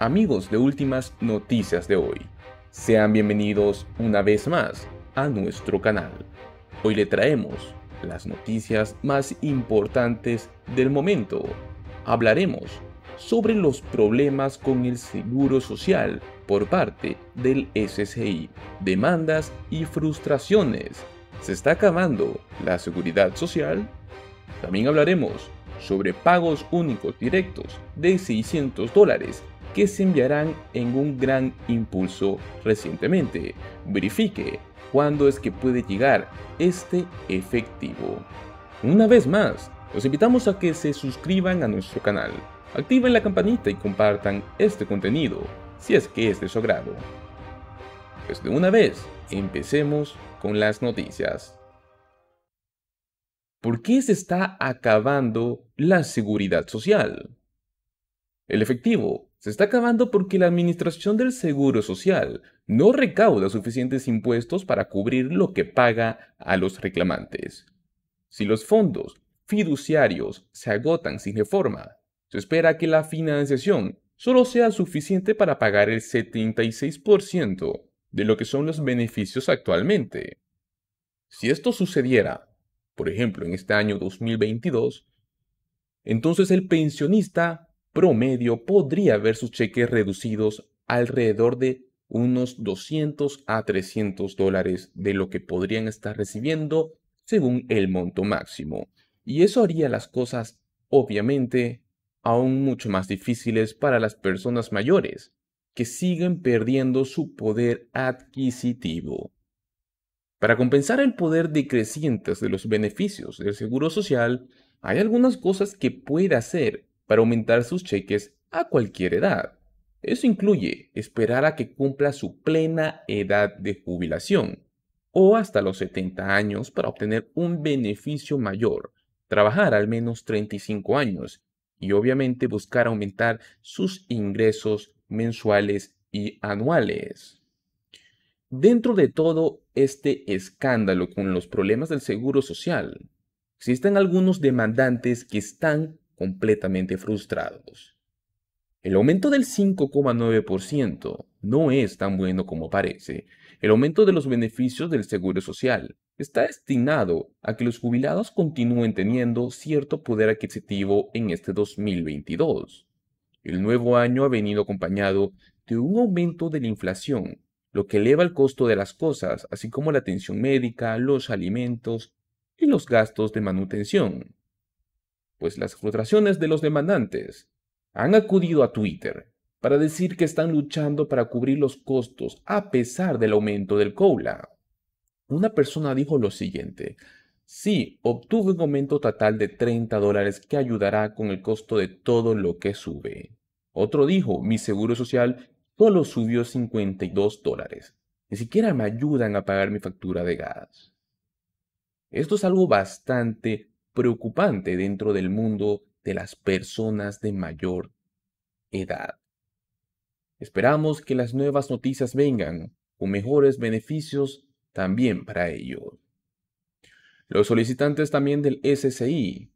amigos de Últimas Noticias de hoy. Sean bienvenidos una vez más a nuestro canal. Hoy le traemos las noticias más importantes del momento. Hablaremos sobre los problemas con el seguro social por parte del SSI, demandas y frustraciones. ¿Se está acabando la seguridad social? También hablaremos sobre pagos únicos directos de 600 dólares que se enviarán en un gran impulso recientemente. Verifique cuándo es que puede llegar este efectivo. Una vez más, los invitamos a que se suscriban a nuestro canal, activen la campanita y compartan este contenido si es que es de su agrado. Pues de una vez, empecemos con las noticias. ¿Por qué se está acabando la seguridad social? El efectivo se está acabando porque la Administración del Seguro Social no recauda suficientes impuestos para cubrir lo que paga a los reclamantes. Si los fondos fiduciarios se agotan sin reforma, se espera que la financiación solo sea suficiente para pagar el 76% de lo que son los beneficios actualmente. Si esto sucediera, por ejemplo, en este año 2022, entonces el pensionista promedio podría ver sus cheques reducidos alrededor de unos 200 a 300 dólares de lo que podrían estar recibiendo según el monto máximo. Y eso haría las cosas, obviamente, aún mucho más difíciles para las personas mayores, que siguen perdiendo su poder adquisitivo. Para compensar el poder decreciente de los beneficios del Seguro Social, hay algunas cosas que puede hacer para aumentar sus cheques a cualquier edad. Eso incluye esperar a que cumpla su plena edad de jubilación o hasta los 70 años para obtener un beneficio mayor, trabajar al menos 35 años y obviamente buscar aumentar sus ingresos mensuales y anuales. Dentro de todo este escándalo con los problemas del seguro social, existen algunos demandantes que están completamente frustrados. El aumento del 5,9% no es tan bueno como parece. El aumento de los beneficios del Seguro Social está destinado a que los jubilados continúen teniendo cierto poder adquisitivo en este 2022. El nuevo año ha venido acompañado de un aumento de la inflación, lo que eleva el costo de las cosas, así como la atención médica, los alimentos y los gastos de manutención pues las frustraciones de los demandantes han acudido a Twitter para decir que están luchando para cubrir los costos a pesar del aumento del COLA. Una persona dijo lo siguiente, sí, obtuve un aumento total de 30 dólares que ayudará con el costo de todo lo que sube. Otro dijo, mi seguro social solo subió 52 dólares. Ni siquiera me ayudan a pagar mi factura de gas. Esto es algo bastante preocupante dentro del mundo de las personas de mayor edad. Esperamos que las nuevas noticias vengan con mejores beneficios también para ellos. Los solicitantes también del SSI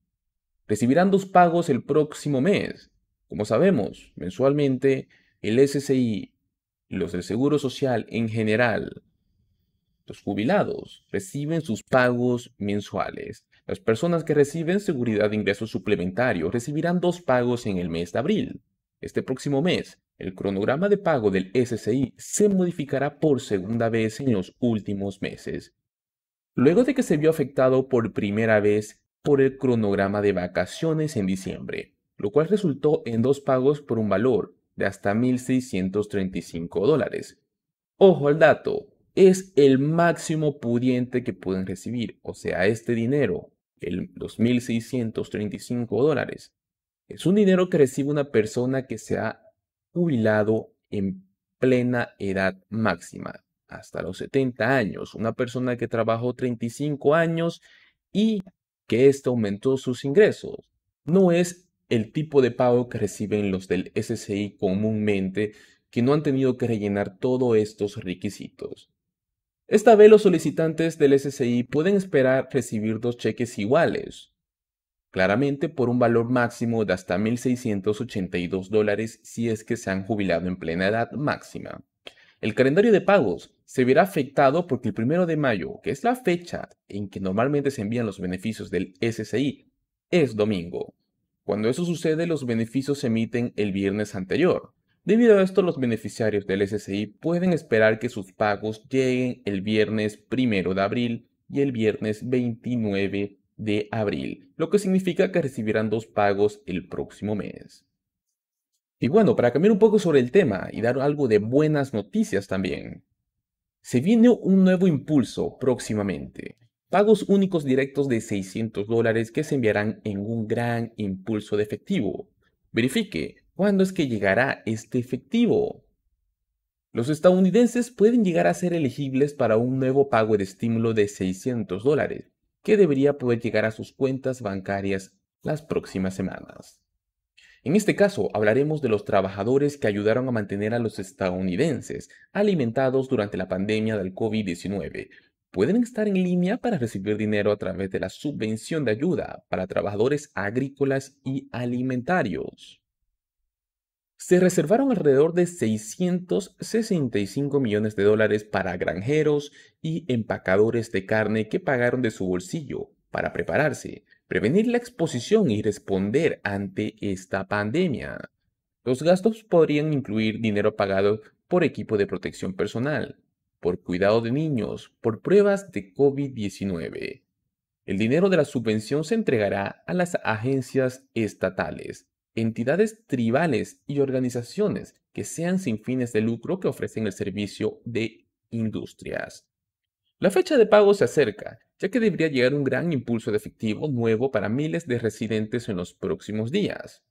recibirán dos pagos el próximo mes. Como sabemos, mensualmente el SSI, y los del Seguro Social en general, los jubilados, reciben sus pagos mensuales. Las personas que reciben seguridad de ingresos suplementario recibirán dos pagos en el mes de abril. Este próximo mes, el cronograma de pago del SCI se modificará por segunda vez en los últimos meses. Luego de que se vio afectado por primera vez por el cronograma de vacaciones en diciembre, lo cual resultó en dos pagos por un valor de hasta 1.635 dólares. Ojo al dato, es el máximo pudiente que pueden recibir, o sea, este dinero el 2.635 dólares. Es un dinero que recibe una persona que se ha jubilado en plena edad máxima, hasta los 70 años, una persona que trabajó 35 años y que esto aumentó sus ingresos. No es el tipo de pago que reciben los del SSI comúnmente, que no han tenido que rellenar todos estos requisitos. Esta vez los solicitantes del SSI pueden esperar recibir dos cheques iguales, claramente por un valor máximo de hasta 1.682 dólares si es que se han jubilado en plena edad máxima. El calendario de pagos se verá afectado porque el primero de mayo, que es la fecha en que normalmente se envían los beneficios del SSI, es domingo. Cuando eso sucede, los beneficios se emiten el viernes anterior, Debido a esto, los beneficiarios del SSI pueden esperar que sus pagos lleguen el viernes 1 de abril y el viernes 29 de abril, lo que significa que recibirán dos pagos el próximo mes. Y bueno, para cambiar un poco sobre el tema y dar algo de buenas noticias también. Se viene un nuevo impulso próximamente. Pagos únicos directos de 600 dólares que se enviarán en un gran impulso de efectivo. Verifique, ¿Cuándo es que llegará este efectivo? Los estadounidenses pueden llegar a ser elegibles para un nuevo pago de estímulo de 600 dólares, que debería poder llegar a sus cuentas bancarias las próximas semanas. En este caso, hablaremos de los trabajadores que ayudaron a mantener a los estadounidenses alimentados durante la pandemia del COVID-19. Pueden estar en línea para recibir dinero a través de la subvención de ayuda para trabajadores agrícolas y alimentarios se reservaron alrededor de 665 millones de dólares para granjeros y empacadores de carne que pagaron de su bolsillo para prepararse, prevenir la exposición y responder ante esta pandemia. Los gastos podrían incluir dinero pagado por equipo de protección personal, por cuidado de niños, por pruebas de COVID-19. El dinero de la subvención se entregará a las agencias estatales, entidades tribales y organizaciones que sean sin fines de lucro que ofrecen el servicio de industrias. La fecha de pago se acerca, ya que debería llegar un gran impulso de efectivo nuevo para miles de residentes en los próximos días.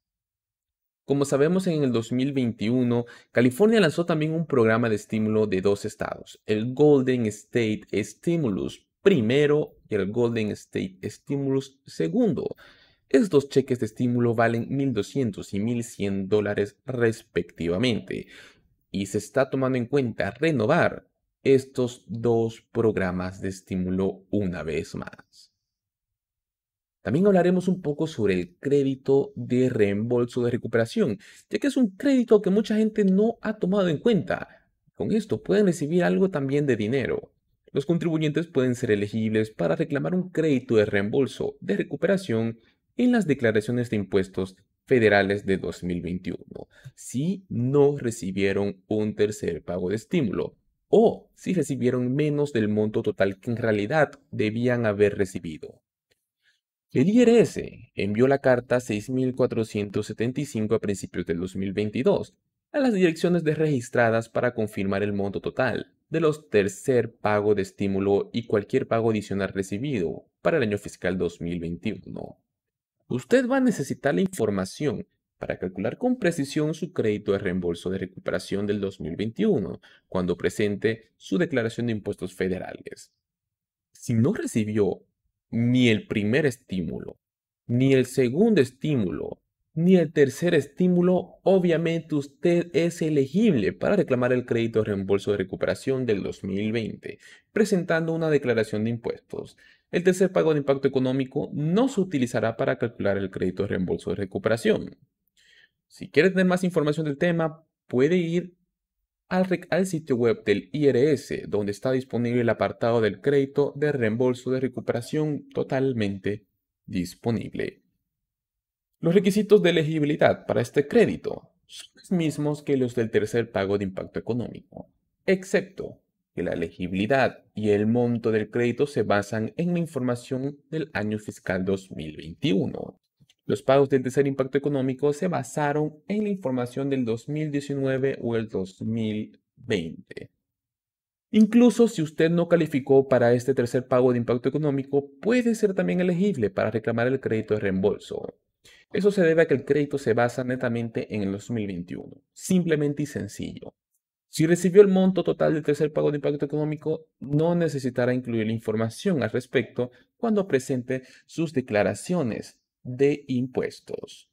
Como sabemos, en el 2021, California lanzó también un programa de estímulo de dos estados, el Golden State Stimulus primero y el Golden State Stimulus segundo, estos cheques de estímulo valen 1.200 y 1.100 dólares respectivamente y se está tomando en cuenta renovar estos dos programas de estímulo una vez más. También hablaremos un poco sobre el crédito de reembolso de recuperación, ya que es un crédito que mucha gente no ha tomado en cuenta. Con esto pueden recibir algo también de dinero. Los contribuyentes pueden ser elegibles para reclamar un crédito de reembolso de recuperación en las declaraciones de impuestos federales de 2021 si no recibieron un tercer pago de estímulo o si recibieron menos del monto total que en realidad debían haber recibido. El IRS envió la carta 6.475 a principios del 2022 a las direcciones de registradas para confirmar el monto total de los tercer pago de estímulo y cualquier pago adicional recibido para el año fiscal 2021. Usted va a necesitar la información para calcular con precisión su crédito de reembolso de recuperación del 2021 cuando presente su declaración de impuestos federales. Si no recibió ni el primer estímulo, ni el segundo estímulo, ni el tercer estímulo, obviamente usted es elegible para reclamar el crédito de reembolso de recuperación del 2020, presentando una declaración de impuestos. El tercer pago de impacto económico no se utilizará para calcular el crédito de reembolso de recuperación. Si quiere tener más información del tema, puede ir al, al sitio web del IRS, donde está disponible el apartado del crédito de reembolso de recuperación totalmente disponible. Los requisitos de elegibilidad para este crédito son los mismos que los del tercer pago de impacto económico, excepto que la elegibilidad y el monto del crédito se basan en la información del año fiscal 2021. Los pagos del tercer impacto económico se basaron en la información del 2019 o el 2020. Incluso si usted no calificó para este tercer pago de impacto económico, puede ser también elegible para reclamar el crédito de reembolso. Eso se debe a que el crédito se basa netamente en el 2021, simplemente y sencillo. Si recibió el monto total del tercer pago de impacto económico, no necesitará incluir la información al respecto cuando presente sus declaraciones de impuestos.